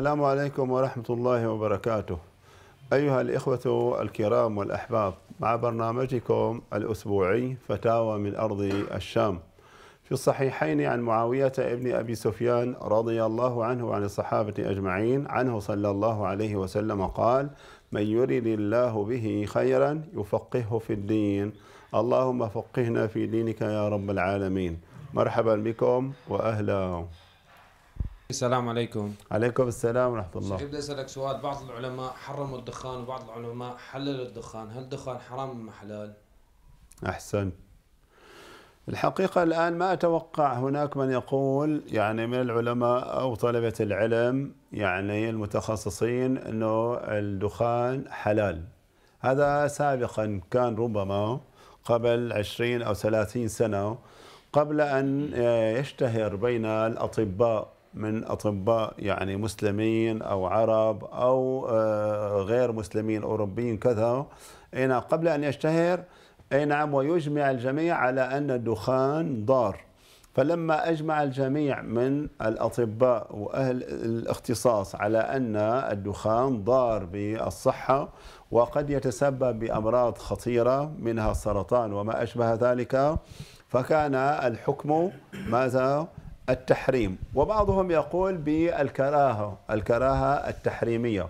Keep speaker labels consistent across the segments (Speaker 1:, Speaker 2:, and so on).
Speaker 1: السلام عليكم ورحمة الله وبركاته أيها الإخوة الكرام والأحباب مع برنامجكم الأسبوعي فتاوى من أرض الشام في الصحيحين عن معاوية ابن أبي سفيان رضي الله عنه وعن الصحابة أجمعين عنه صلى الله عليه وسلم قال من يرد الله به خيرا يفقهه في الدين اللهم فقهنا في دينك يا رب العالمين مرحبا بكم وأهلا السلام عليكم عليكم السلام ورحمة الله شيخ
Speaker 2: بدي أسألك سؤال بعض العلماء حرموا الدخان وبعض العلماء حللوا الدخان هل الدخان حرام أم حلال؟
Speaker 1: أحسن الحقيقة الآن ما أتوقع هناك من يقول يعني من العلماء أو طلبة العلم يعني المتخصصين أنه الدخان حلال هذا سابقا كان ربما قبل 20 أو 30 سنة قبل أن آه، يشتهر بين الأطباء من أطباء يعني مسلمين أو عرب أو آه، غير مسلمين أوروبيين كذا أي قبل أن يشتهر أي نعم ويجمع الجميع على أن الدخان ضار فلما أجمع الجميع من الأطباء وأهل الاختصاص على أن الدخان ضار بالصحة وقد يتسبب بأمراض خطيرة منها السرطان وما أشبه ذلك فكان الحكم ماذا التحريم وبعضهم يقول بالكراهة الكراهة التحريمية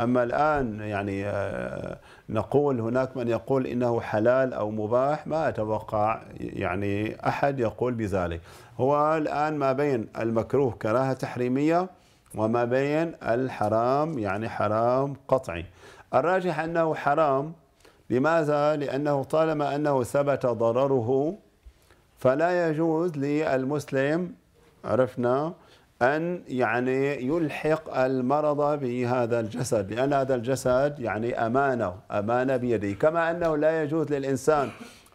Speaker 1: أما الآن يعني آه، نقول هناك من يقول إنه حلال أو مباح ما أتوقع يعني أحد يقول بذلك هو الآن ما بين المكروه كراهة تحريمية وما بين الحرام يعني حرام قطعي الراجح أنه حرام لماذا؟ لأنه طالما أنه ثبت ضرره فلا يجوز للمسلم عرفنا أن يعني يلحق المرض بهذا الجسد لأن هذا الجسد يعني أمانة أمانة بيده كما أنه لا يجوز للإنسان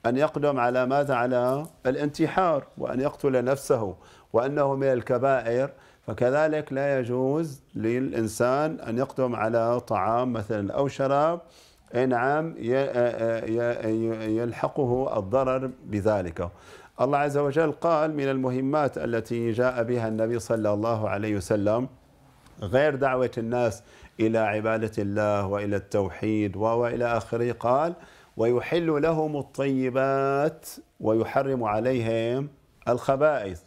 Speaker 1: أن يقدم على ماذا على الانتحار وأن يقتل نفسه وأنه من الكبائر فكذلك لا يجوز للإنسان أن يقدم على طعام مثلا أو شراب نعم يلحقه الضرر بذلك الله عز وجل قال من المهمات التي جاء بها النبي صلى الله عليه وسلم غير دعوة الناس إلى عبادة الله وإلى التوحيد وإلى آخره قال ويحل لهم الطيبات ويحرم عليهم الخبائث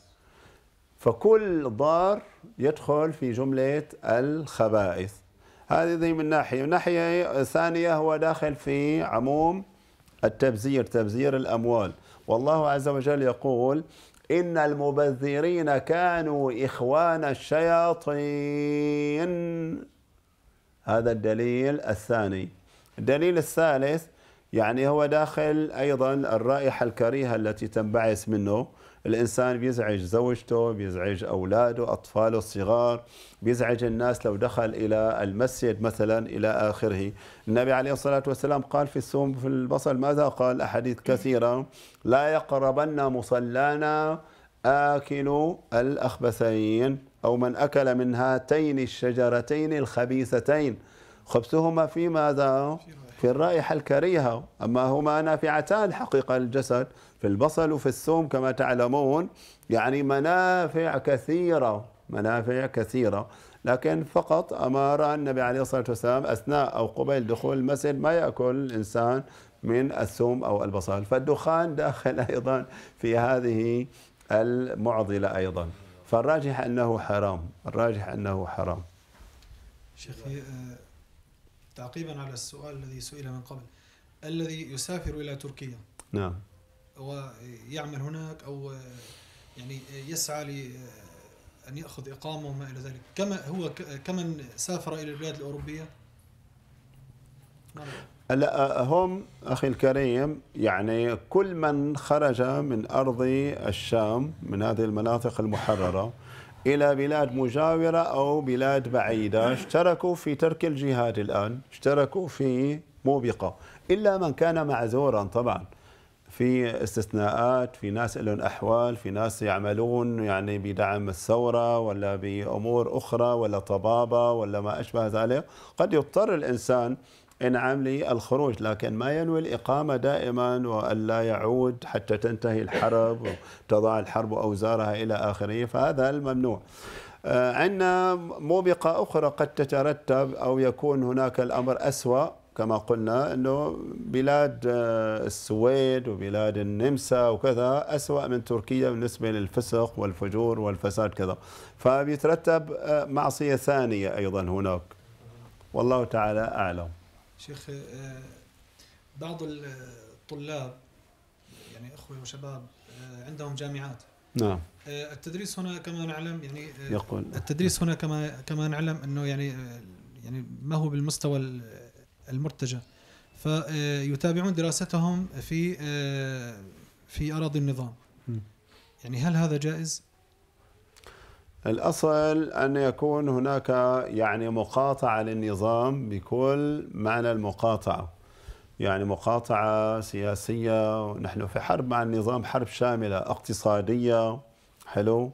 Speaker 1: فكل ضار يدخل في جملة الخبائث هذه من ناحية من ناحية ثانية هو داخل في عموم التبذير تبذير الأموال والله عز وجل يقول إن المبذرين كانوا إخوان الشياطين هذا الدليل الثاني الدليل الثالث يعني هو داخل أيضا الرائحة الكريهة التي تنبعث منه الإنسان بيزعج زوجته بيزعج أولاده أطفاله الصغار بيزعج الناس لو دخل إلى المسجد مثلا إلى آخره النبي عليه الصلاة والسلام قال في السوم في البصل ماذا قال أحاديث كثيرة لا يقربن مصلانا آكل الأخبثين أو من أكل من هاتين الشجرتين الخبيثتين خبثهما في ماذا؟ في الرائحة الكريهة أما هما نافعتان حقيقة للجسد في البصل وفي الثوم كما تعلمون يعني منافع كثيرة منافع كثيرة لكن فقط أمر النبي عليه الصلاة والسلام أثناء أو قبيل دخول المسجد ما يأكل الإنسان من الثوم أو البصل فالدخان داخل أيضا في هذه المعضلة أيضا فالراجح أنه حرام الراجح أنه حرام
Speaker 2: شيخي تعقيبا على السؤال الذي سئل من قبل الذي يسافر إلى تركيا نعم ويعمل هناك أو يعني يسعى لأن آه، يأخذ إقامة وما إلى ذلك كما هو كمن سافر إلى البلاد الأوروبية
Speaker 1: هلا آه، هم اخي الكريم يعني كل من خرج من ارض الشام من هذه المناطق المحرره إلى بلاد مجاورة أو بلاد بعيدة اشتركوا في ترك الجهاد الآن اشتركوا في موبقة إلا من كان معذورا طبعا في استثناءات في ناس لهم أحوال في ناس يعملون يعني بدعم الثورة ولا بأمور أخرى ولا طبابة ولا ما أشبه ذلك قد يضطر الإنسان إن عملي الخروج لكن ما ينوي الإقامة دائما وألا يعود حتى تنتهي الحرب وتضع الحرب أوزارها إلى آخره فهذا الممنوع آه، عندنا موبقة أخرى قد تترتب أو يكون هناك الأمر أسوأ كما قلنا أنه بلاد آه، السويد وبلاد النمسا وكذا أسوأ من تركيا بالنسبة للفسق والفجور والفساد كذا فبيترتب آه، معصية ثانية أيضا هناك والله تعالى أعلم
Speaker 2: شيخ آه، بعض الطلاب يعني اخوه وشباب آه، عندهم جامعات نعم آه، التدريس هنا كما نعلم يعني يقول التدريس هنا كما كما نعلم انه يعني يعني ما هو بالمستوى المرتجى فيتابعون دراستهم في في اراضي النظام يعني هل هذا جائز؟
Speaker 1: الأصل أن يكون هناك يعني مقاطعة للنظام بكل معنى المقاطعة يعني مقاطعة سياسية نحن في حرب مع النظام حرب شاملة اقتصادية حلو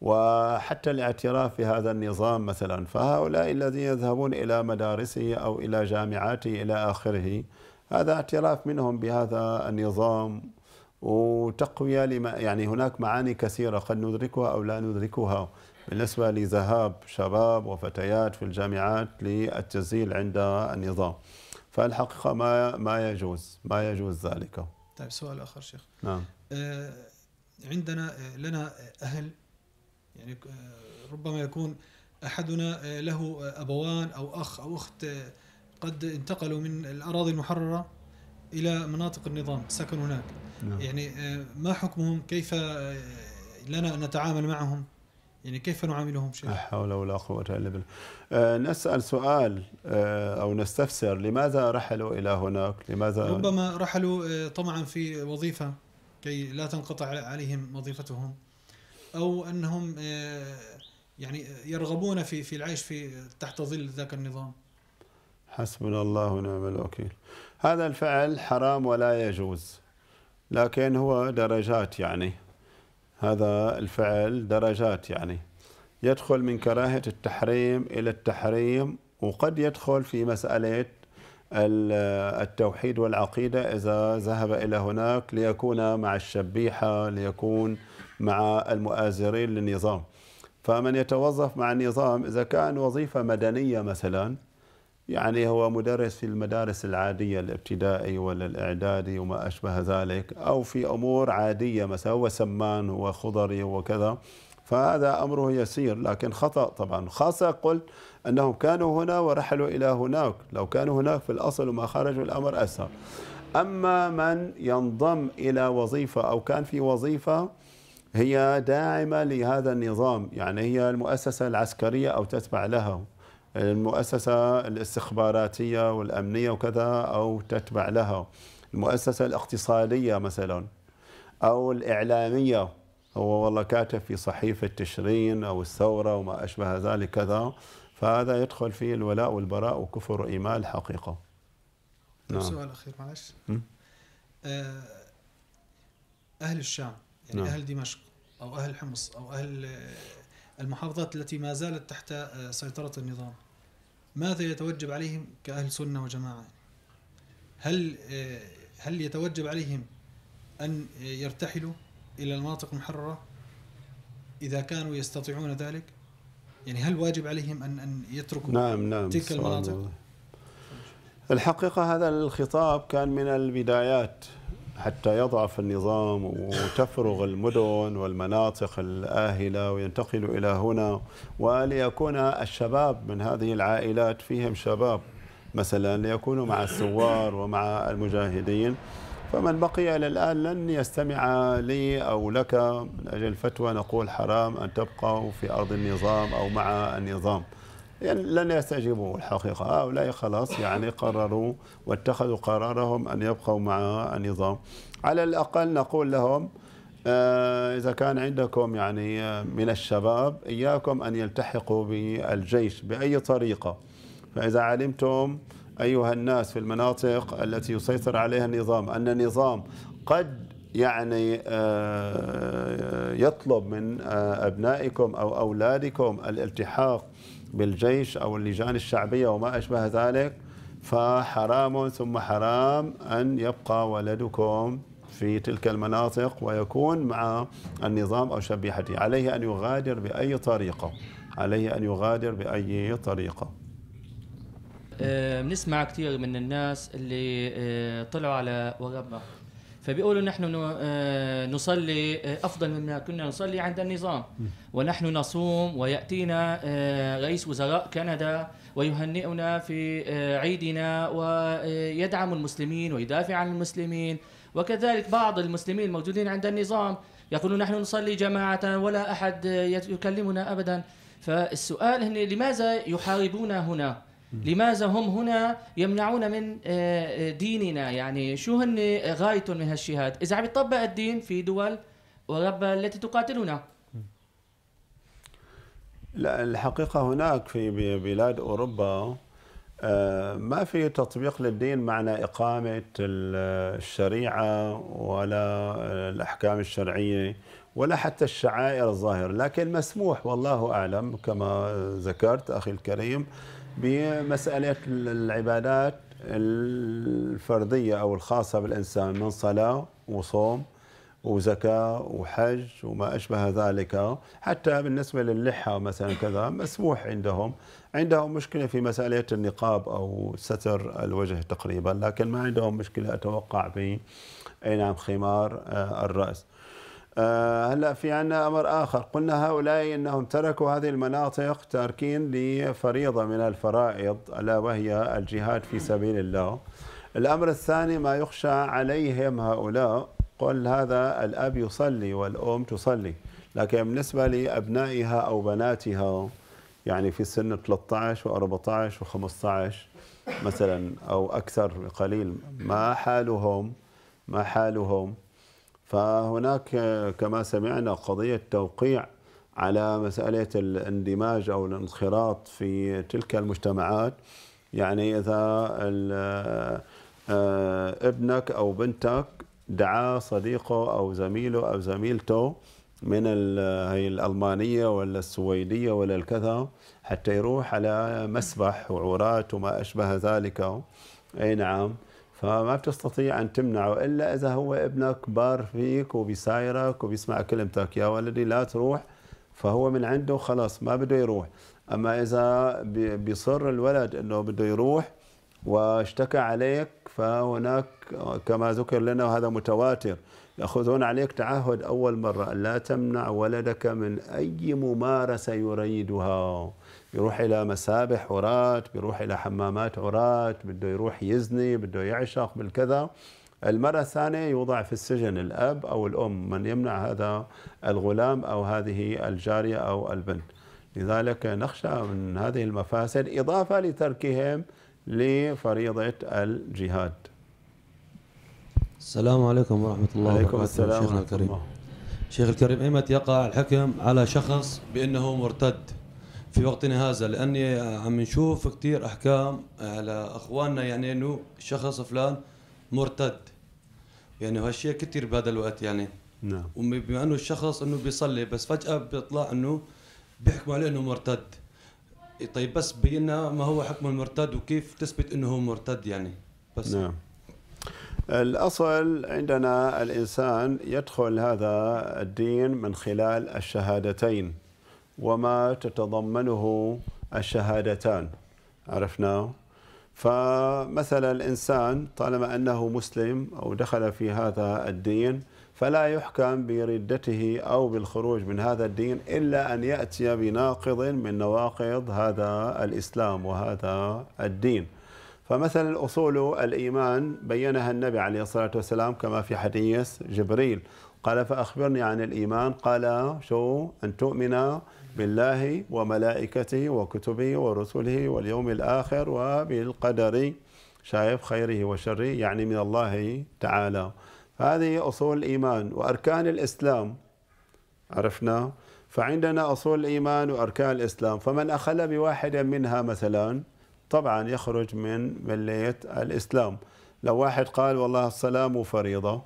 Speaker 1: وحتى الاعتراف بهذا النظام مثلا فهؤلاء الذين يذهبون إلى مدارسه أو إلى جامعاته إلى آخره هذا اعتراف منهم بهذا النظام وتقوية لما يعني هناك معاني كثيرة قد ندركها أو لا ندركها بالنسبة لذهاب شباب وفتيات في الجامعات للتسجيل عند النظام فالحقيقة ما ما يجوز ما يجوز ذلك
Speaker 2: طيب سؤال آخر شيخ نعم آه، عندنا آه، لنا أهل يعني آه، ربما يكون أحدنا له أبوان أو أخ أو أخت قد انتقلوا من الأراضي المحررة إلى مناطق النظام سكنوا هناك نعم. يعني آه، ما حكمهم كيف آه، لنا أن نتعامل معهم يعني كيف نعاملهم
Speaker 1: شيخ؟ لا حول ولا قوة إلا بالله. آه، نسأل سؤال أو نستفسر لماذا رحلوا إلى هناك؟ لماذا
Speaker 2: ربما رحلوا طمعا في وظيفة كي لا تنقطع عليهم وظيفتهم أو أنهم يعني يرغبون في في العيش في تحت ظل ذاك النظام.
Speaker 1: حسبنا الله ونعم الوكيل. هذا الفعل حرام ولا يجوز لكن هو درجات يعني هذا الفعل درجات يعني يدخل من كراهة التحريم إلى التحريم وقد يدخل في مسألة التوحيد والعقيدة إذا ذهب إلى هناك ليكون مع الشبيحة ليكون مع المؤازرين للنظام فمن يتوظف مع النظام إذا كان وظيفة مدنية مثلاً يعني هو مدرس في المدارس العادية الابتدائي ولا الإعدادي وما أشبه ذلك أو في أمور عادية مثلا هو سمان هو خضري فهذا أمره يسير لكن خطأ طبعا خاصة قلت أنهم كانوا هنا ورحلوا إلى هناك لو كانوا هناك في الأصل وما خرجوا الأمر أسهل أما من ينضم إلى وظيفة أو كان في وظيفة هي داعمة لهذا النظام يعني هي المؤسسة العسكرية أو تتبع لها المؤسسة الاستخباراتية والأمنية وكذا أو تتبع لها المؤسسة الاقتصادية مثلا أو الإعلامية هو والله كاتب في صحيفة تشرين أو الثورة وما أشبه ذلك كذا فهذا يدخل فيه الولاء والبراء وكفر وإيمان الحقيقة طيب، نعم. سؤال
Speaker 2: أخير معلش آه، أهل الشام يعني نعم. أهل دمشق أو أهل حمص أو أهل المحافظات التي ما زالت تحت آه، سيطرة النظام ماذا يتوجب عليهم كأهل سنة وجماعة هل آه، هل يتوجب عليهم أن يرتحلوا إلى المناطق المحررة إذا كانوا يستطيعون ذلك يعني هل واجب عليهم أن أن يتركوا نعم نعم تلك المناطق الله.
Speaker 1: الحقيقة هذا الخطاب كان من البدايات حتى يضعف النظام وتفرغ المدن والمناطق الآهلة وينتقلوا إلى هنا وليكون الشباب من هذه العائلات فيهم شباب مثلا ليكونوا مع الثوار ومع المجاهدين فمن بقي إلى الآن لن يستمع لي أو لك من أجل فتوى نقول حرام أن تبقوا في أرض النظام أو مع النظام يعني لن يستجيبوا الحقيقة هؤلاء خلاص يعني قرروا واتخذوا قرارهم أن يبقوا مع النظام على الأقل نقول لهم آه، إذا كان عندكم يعني آه، من الشباب إياكم أن يلتحقوا بالجيش بأي طريقة فإذا علمتم أيها الناس في المناطق التي يسيطر عليها النظام أن النظام قد يعني آه، يطلب من أبنائكم أو أولادكم الالتحاق بالجيش أو اللجان الشعبية وما أشبه ذلك فحرام ثم حرام أن يبقى ولدكم في تلك المناطق ويكون مع النظام أو شبيحته عليه أن يغادر بأي طريقة عليه أن يغادر بأي طريقة
Speaker 2: آه، بنسمع كثير من الناس اللي آه، طلعوا على ورمة فبيقولوا نحن آه، نصلي آه، افضل مما كنا نصلي عند النظام ونحن نصوم وياتينا آه، رئيس وزراء كندا ويهنئنا في عيدنا ويدعم المسلمين ويدافع عن المسلمين وكذلك بعض المسلمين الموجودين عند النظام يقولون نحن نصلي جماعه ولا احد يكلمنا ابدا فالسؤال هنا لماذا يحاربون هنا لماذا هم هنا يمنعون من آه، آه، ديننا يعني شو هن غايتهم من هالشهاد إذا عم يطبق الدين في دول أوروبا التي تقاتلنا
Speaker 1: لا الحقيقة هناك في بلاد أوروبا آه، ما في تطبيق للدين معنى إقامة الشريعة ولا الأحكام الشرعية ولا حتى الشعائر الظاهر لكن مسموح والله أعلم كما ذكرت أخي الكريم بمسألة العبادات الفردية أو الخاصة بالإنسان من صلاة وصوم وزكاة وحج وما أشبه ذلك حتى بالنسبة للحة مثلا كذا مسموح عندهم عندهم مشكلة في مسألة النقاب أو ستر الوجه تقريبا لكن ما عندهم مشكلة أتوقع في أي نعم خمار آه، الرأس آه، هلا في عنا امر اخر قلنا هؤلاء انهم تركوا هذه المناطق تاركين لفريضه من الفرائض الا وهي الجهاد في سبيل الله. الامر الثاني ما يخشى عليهم هؤلاء قل هذا الاب يصلي والام تصلي لكن بالنسبه لابنائها او بناتها يعني في سن 13 و14 و15 مثلا او اكثر قليل ما حالهم ما حالهم فهناك آه، كما سمعنا قضية توقيع على مسألة الاندماج أو الانخراط في تلك المجتمعات يعني إذا آه، آه، ابنك أو بنتك دعا صديقه أو زميله أو زميلته من هي الألمانية ولا السويدية ولا الكذا حتى يروح على مسبح وعورات وما أشبه ذلك أي نعم فما بتستطيع أن تمنعه إلا إذا هو ابنك بار فيك وبيسايرك وبيسمع كلمتك يا ولدي لا تروح فهو من عنده خلاص ما بده يروح أما إذا بيصر الولد أنه بده يروح واشتكى عليك فهناك كما ذكر لنا وهذا متواتر يأخذون عليك تعهد أول مرة لا تمنع ولدك من أي ممارسة يريدها يروح إلى مسابح عراة بيروح إلى حمامات عراة بده يروح يزني بده يعشق بالكذا المرة الثانية يوضع في السجن الأب أو الأم من يمنع هذا الغلام أو هذه الجارية أو البنت لذلك نخشى من هذه المفاسد إضافة لتركهم لفريضة الجهاد
Speaker 2: السلام عليكم ورحمة الله عليكم وبركاته السلام شيخنا الكريم الله. شيخ الكريم ايمت يقع الحكم على شخص بانه مرتد في وقتنا هذا لاني عم نشوف كثير احكام على اخواننا يعني انه شخص فلان مرتد يعني هالشيء كثير بهذا الوقت يعني نعم وبما انه الشخص انه بيصلي بس فجاه بيطلع انه بيحكموا عليه انه مرتد طيب بس بينا ما هو حكم المرتد وكيف تثبت انه هو مرتد يعني
Speaker 1: بس نعم الأصل عندنا الإنسان يدخل هذا الدين من خلال الشهادتين وما تتضمنه الشهادتان عرفنا فمثلا الإنسان طالما أنه مسلم أو دخل في هذا الدين فلا يحكم بردته أو بالخروج من هذا الدين إلا أن يأتي بناقض من نواقض هذا الإسلام وهذا الدين فمثلا أصول الإيمان بينها النبي عليه الصلاة والسلام كما في حديث جبريل قال فأخبرني عن الإيمان قال شو أن تؤمن بالله وملائكته وكتبه ورسله واليوم الآخر وبالقدر شايف خيره وشره يعني من الله تعالى هذه أصول الإيمان وأركان الإسلام عرفنا فعندنا أصول الإيمان وأركان الإسلام فمن أخل بواحدة منها مثلا طبعا يخرج من ملية الإسلام لو واحد قال والله الصلاة فريضة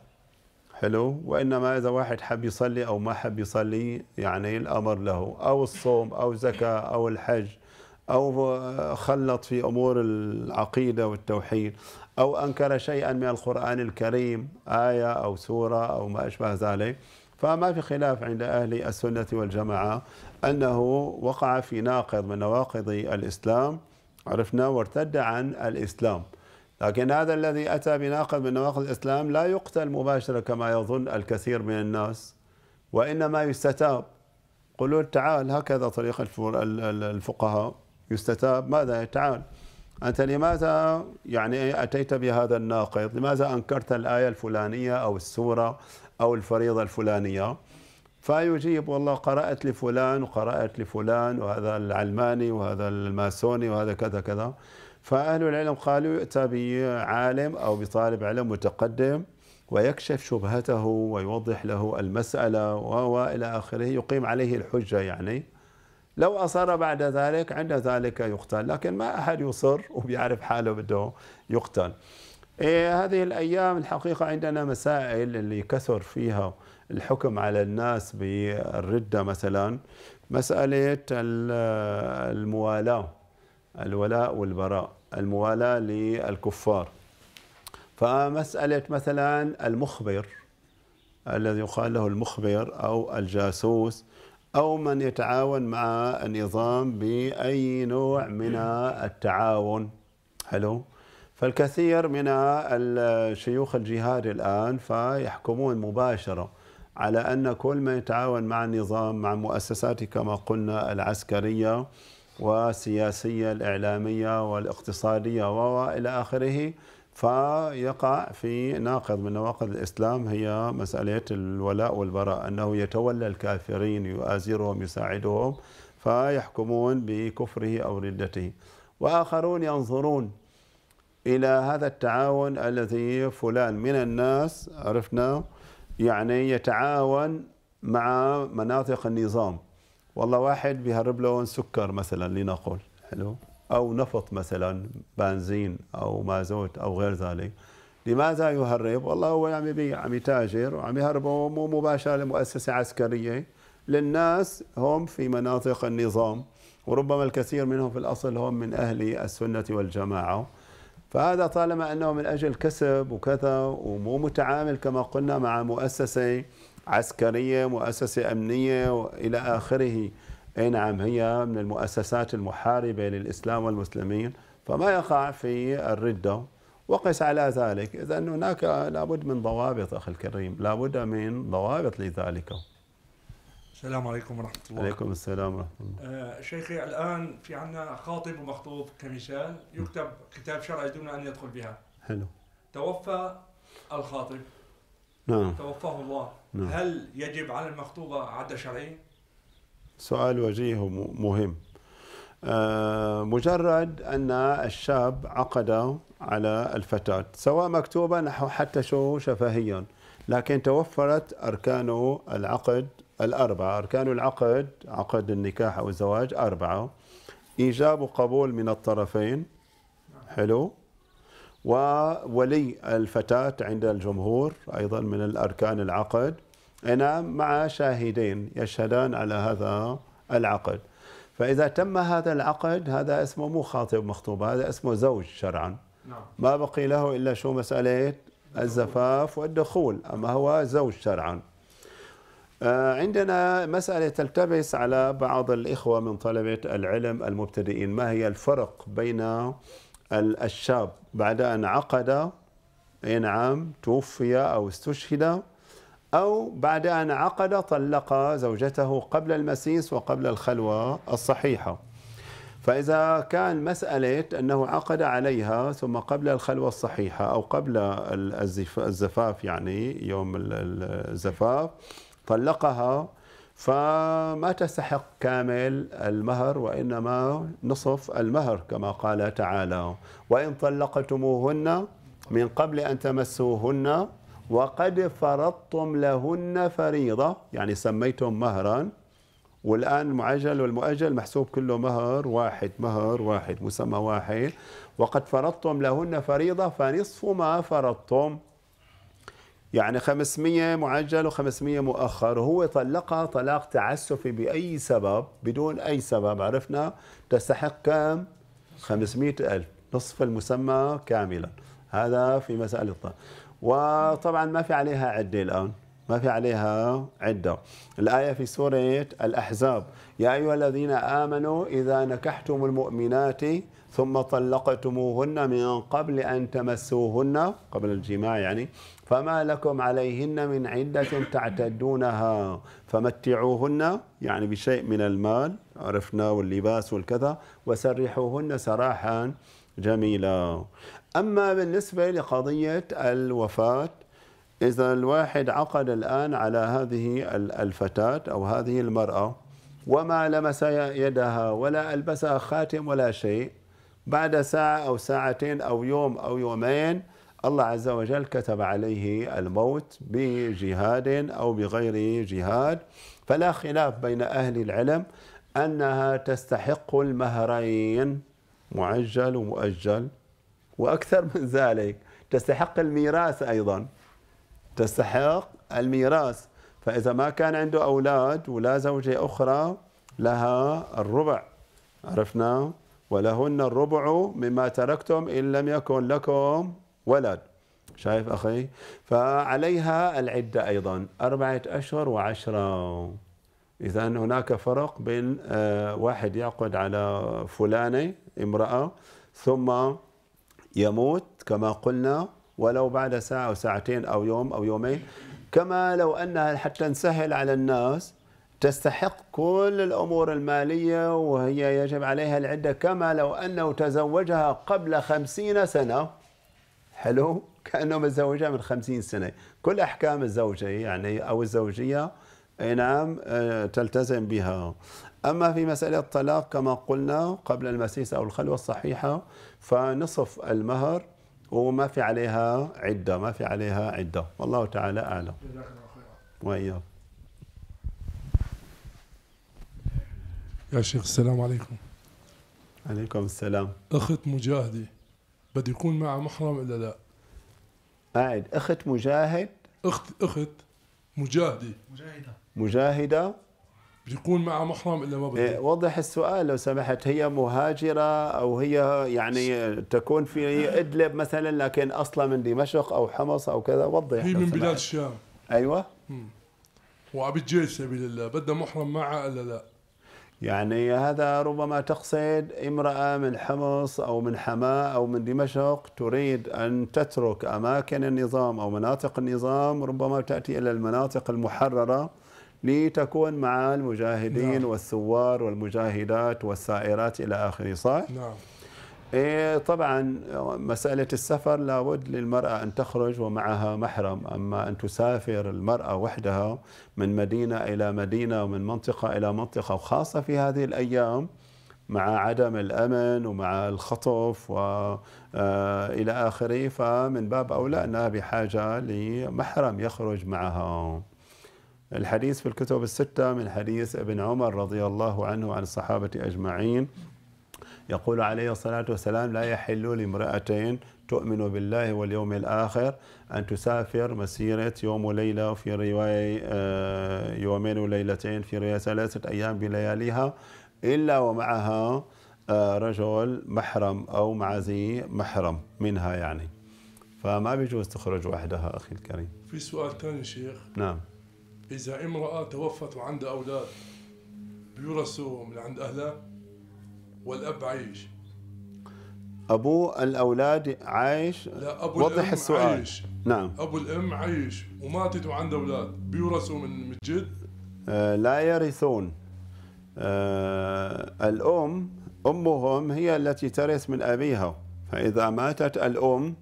Speaker 1: حلو وإنما إذا واحد حب يصلي أو ما حب يصلي يعني الأمر له أو الصوم أو زكاة أو الحج أو خلط في أمور العقيدة والتوحيد أو أنكر شيئا من القرآن الكريم آية أو سورة أو ما أشبه ذلك فما في خلاف عند أهل السنة والجماعة أنه وقع في ناقض من نواقض الإسلام عرفنا وارتد عن الإسلام لكن هذا الذي أتى بناقض من نواقض الإسلام لا يقتل مباشرة كما يظن الكثير من الناس وإنما يستتاب قلوا تعال هكذا طريق الفقهاء يستتاب ماذا تعال أنت لماذا يعني أتيت بهذا الناقض لماذا أنكرت الآية الفلانية أو السورة أو الفريضة الفلانية فيجيب والله قرأت لفلان وقرأت لفلان وهذا العلماني وهذا الماسوني وهذا كذا كذا فأهل العلم قالوا يؤتى بعالم أو بطالب علم متقدم ويكشف شبهته ويوضح له المسألة وإلى آخره يقيم عليه الحجة يعني لو أصر بعد ذلك عند ذلك يقتل لكن ما أحد يصر وبيعرف حاله بده يقتل إيه هذه الأيام الحقيقة عندنا مسائل اللي كثر فيها الحكم على الناس بالردة مثلا مسألة الموالاة الولاء والبراء الموالاة للكفار فمسألة مثلا المخبر الذي يقال له المخبر أو الجاسوس أو من يتعاون مع النظام بأي نوع من التعاون حلو فالكثير من الشيوخ الجهاد الآن فيحكمون مباشرة على أن كل ما يتعاون مع النظام مع مؤسسات كما قلنا العسكرية والسياسية الإعلامية والاقتصادية وإلى آخره فيقع في ناقض من نواقض الإسلام هي مسألة الولاء والبراء أنه يتولى الكافرين يؤازرهم يساعدهم فيحكمون بكفره أو ردته وآخرون ينظرون إلى هذا التعاون الذي فلان من الناس عرفنا يعني يتعاون مع مناطق النظام والله واحد بيهرب له سكر مثلا لنقل حلو أو نفط مثلا بنزين أو مازوت أو غير ذلك لماذا يهرب؟ والله هو عم يبيع عم يتاجر وعم يهربه مو مباشرة لمؤسسة عسكرية للناس هم في مناطق النظام وربما الكثير منهم في الأصل هم من أهل السنة والجماعة فهذا طالما أنه من أجل كسب وكذا ومو متعامل كما قلنا مع مؤسسة عسكرية مؤسسة أمنية إلى آخره أي نعم هي من المؤسسات المحاربة للإسلام والمسلمين فما يقع في الردة وقس على ذلك إذا هناك لابد من ضوابط أخي الكريم لابد من ضوابط لذلك
Speaker 2: السلام عليكم ورحمة الله عليكم السلام ورحمة الله آه شيخي الآن في عنا خاطب ومخطوب كمثال يكتب كتاب شرعي دون أن يدخل بها حلو توفى الخاطب نعم توفاه الله نعم. هل يجب على المخطوبة عدة شرعي؟
Speaker 1: سؤال وجيه مهم آه مجرد أن الشاب عقد على الفتاة سواء مكتوبا أو حتى شو شفهيا لكن توفرت أركان العقد الأربعة أركان العقد عقد النكاح أو الزواج أربعة إيجاب قبول من الطرفين حلو وولي الفتاة عند الجمهور أيضا من الأركان العقد نعم مع شاهدين يشهدان على هذا العقد فإذا تم هذا العقد هذا اسمه مو خاطب مخطوب هذا اسمه زوج شرعا نعم. ما بقي له إلا شو مسألة الزفاف والدخول أما هو زوج شرعا آه، عندنا مسألة تلتبس على بعض الإخوة من طلبة العلم المبتدئين ما هي الفرق بين الشاب بعد أن عقد نعم توفي أو استشهد أو بعد أن عقد طلق زوجته قبل المسيس وقبل الخلوة الصحيحة فإذا كان مسألة أنه عقد عليها ثم قبل الخلوة الصحيحة أو قبل الزفاف يعني يوم الزفاف طلقها فما تستحق كامل المهر وإنما نصف المهر كما قال تعالى وإن طلقتموهن من قبل أن تمسوهن وقد فرضتم لهن فريضة يعني سميتم مهرا والآن المعجل والمؤجل محسوب كله مهر واحد مهر واحد مسمى واحد وقد فرضتم لهن فريضة فنصف ما فرضتم يعني 500 معجل و500 مؤخر وهو طلقها طلاق تعسفي بأي سبب بدون أي سبب عرفنا تستحق كم 500 ألف نصف المسمى كاملا هذا في مسألة الطلاق وطبعا ما في عليها عدة الآن ما في عليها عدة الآية في سورة الأحزاب يا أيها الذين آمنوا إذا نكحتم المؤمنات ثم طلقتموهن من قبل أن تمسوهن قبل الجماع يعني فما لكم عليهن من عدة تعتدونها فمتعوهن يعني بشيء من المال عرفنا واللباس والكذا وسرحوهن سراحا جميلا أما بالنسبة لقضية الوفاة إذا الواحد عقد الآن على هذه الفتاة أو هذه المرأة وما لمس يدها ولا ألبسها خاتم ولا شيء بعد ساعة أو ساعتين أو يوم أو يومين الله عز وجل كتب عليه الموت بجهاد أو بغير جهاد فلا خلاف بين أهل العلم أنها تستحق المهرين معجل ومؤجل وأكثر من ذلك تستحق الميراث أيضا تستحق الميراث فإذا ما كان عنده أولاد ولا زوجة أخرى لها الربع عرفنا ولهن الربع مما تركتم إن لم يكن لكم ولد شايف أخي فعليها العدة أيضا أربعة أشهر وعشرة إذا هناك فرق بين آه، واحد يعقد على فلانة امرأة ثم يموت كما قلنا ولو بعد ساعة أو ساعتين أو يوم أو يومين كما لو أنها حتى نسهل على الناس تستحق كل الأمور المالية وهي يجب عليها العدة كما لو أنه تزوجها قبل خمسين سنة حلو كأنه متزوجها من خمسين سنة كل أحكام الزوجة يعني أو الزوجية نعم آه، تلتزم بها أما في مسألة الطلاق كما قلنا قبل المسيس أو الخلوة الصحيحة فنصف المهر وما في عليها عدة ما في عليها عدة والله تعالى أعلم وإياك يا
Speaker 2: شيخ السلام عليكم
Speaker 1: عليكم السلام
Speaker 2: أخت مجاهدة بده يكون معها محرم إلا
Speaker 1: لا؟ قاعد أخت مجاهد أخت أخت مجاهدة مجاهدة مجاهدة بده يكون معها محرم إلا ما بده إيه، وضح السؤال لو سمحت هي مهاجرة أو هي يعني تكون في إدلب مثلا لكن أصلا من دمشق أو حمص أو كذا وضح هي من بلاد الشام أيوه وعم بتجيش سبيل الله بدها محرم معها إلا لا؟ يعني هذا ربما تقصد امرأة من حمص أو من حماة أو من دمشق تريد أن تترك أماكن النظام أو مناطق النظام ربما تأتي إلى المناطق المحررة لتكون مع المجاهدين نعم. والثوار والمجاهدات والسائرات إلى آخر صح؟ نعم إيه طبعا مسألة السفر لابد للمرأة أن تخرج ومعها محرم أما أن تسافر المرأة وحدها من مدينة إلى مدينة ومن منطقة إلى منطقة وخاصة في هذه الأيام مع عدم الأمن ومع الخطف وإلى آه، آخره فمن باب أولى أنها بحاجة لمحرم يخرج معها الحديث في الكتب الستة من حديث ابن عمر رضي الله عنه عن الصحابة أجمعين يقول عليه الصلاة والسلام لا يحل لامرأتين تؤمن بالله واليوم الآخر أن تسافر مسيرة يوم وليلة وفي رواية آه، يومين وليلتين في رواية ثلاثة أيام بلياليها إلا ومعها آه، رجل محرم أو مع محرم منها يعني فما بيجوز تخرج وحدها أخي الكريم في سؤال ثاني شيخ نعم إذا امرأة توفت وعندها أولاد بيورثوا من عند أهلها والأب عايش أبو الأولاد عايش لا أبو وضح الأم السؤال عايش. نعم
Speaker 2: أبو الأم عايش وماتت وعنده أولاد بيورثوا
Speaker 1: من الجد آه، لا يرثون آه، الأم أمهم هي التي ترث من أبيها فإذا ماتت الأم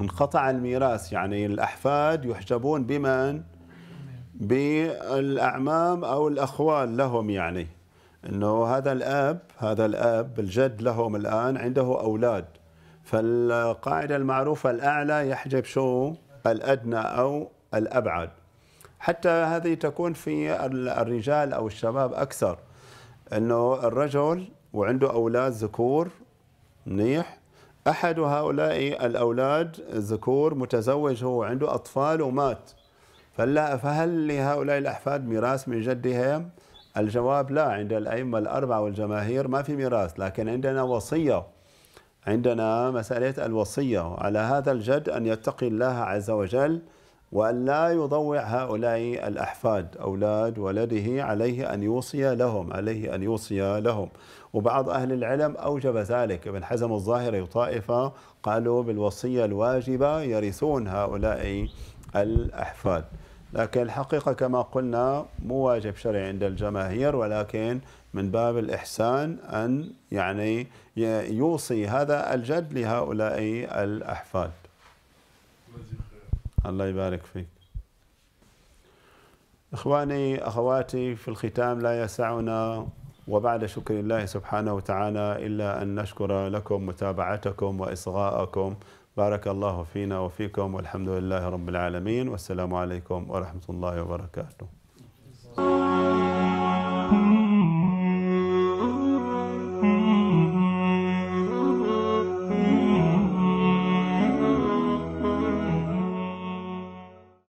Speaker 1: انقطع الميراث يعني الأحفاد يحجبون بمن؟ بالأعمام أو الأخوال لهم يعني انه هذا الاب هذا الاب الجد لهم الان عنده اولاد فالقاعده المعروفه الاعلى يحجب شو الادنى او الابعد حتى هذه تكون في الرجال او الشباب اكثر انه الرجل وعنده اولاد ذكور منيح احد هؤلاء الاولاد الذكور متزوج هو عنده اطفال ومات فلا فهل لهؤلاء الاحفاد ميراث من جدهم؟ الجواب لا عند الأئمة الأربعة والجماهير ما في ميراث لكن عندنا وصية عندنا مسألة الوصية على هذا الجد أن يتقي الله عز وجل وأن لا يضوع هؤلاء الأحفاد أولاد ولده عليه أن يوصي لهم عليه أن يوصي لهم وبعض أهل العلم أوجب ذلك ابن حزم الظاهر وطائفة قالوا بالوصية الواجبة يرثون هؤلاء الأحفاد لكن الحقيقة كما قلنا مو واجب شرعي عند الجماهير ولكن من باب الإحسان أن يعني يوصي هذا الجد لهؤلاء الأحفاد الله يبارك فيك إخواني أخواتي في الختام لا يسعنا وبعد شكر الله سبحانه وتعالى إلا أن نشكر لكم متابعتكم وإصغاءكم بارك الله فينا وفيكم والحمد لله رب العالمين والسلام عليكم ورحمة الله وبركاته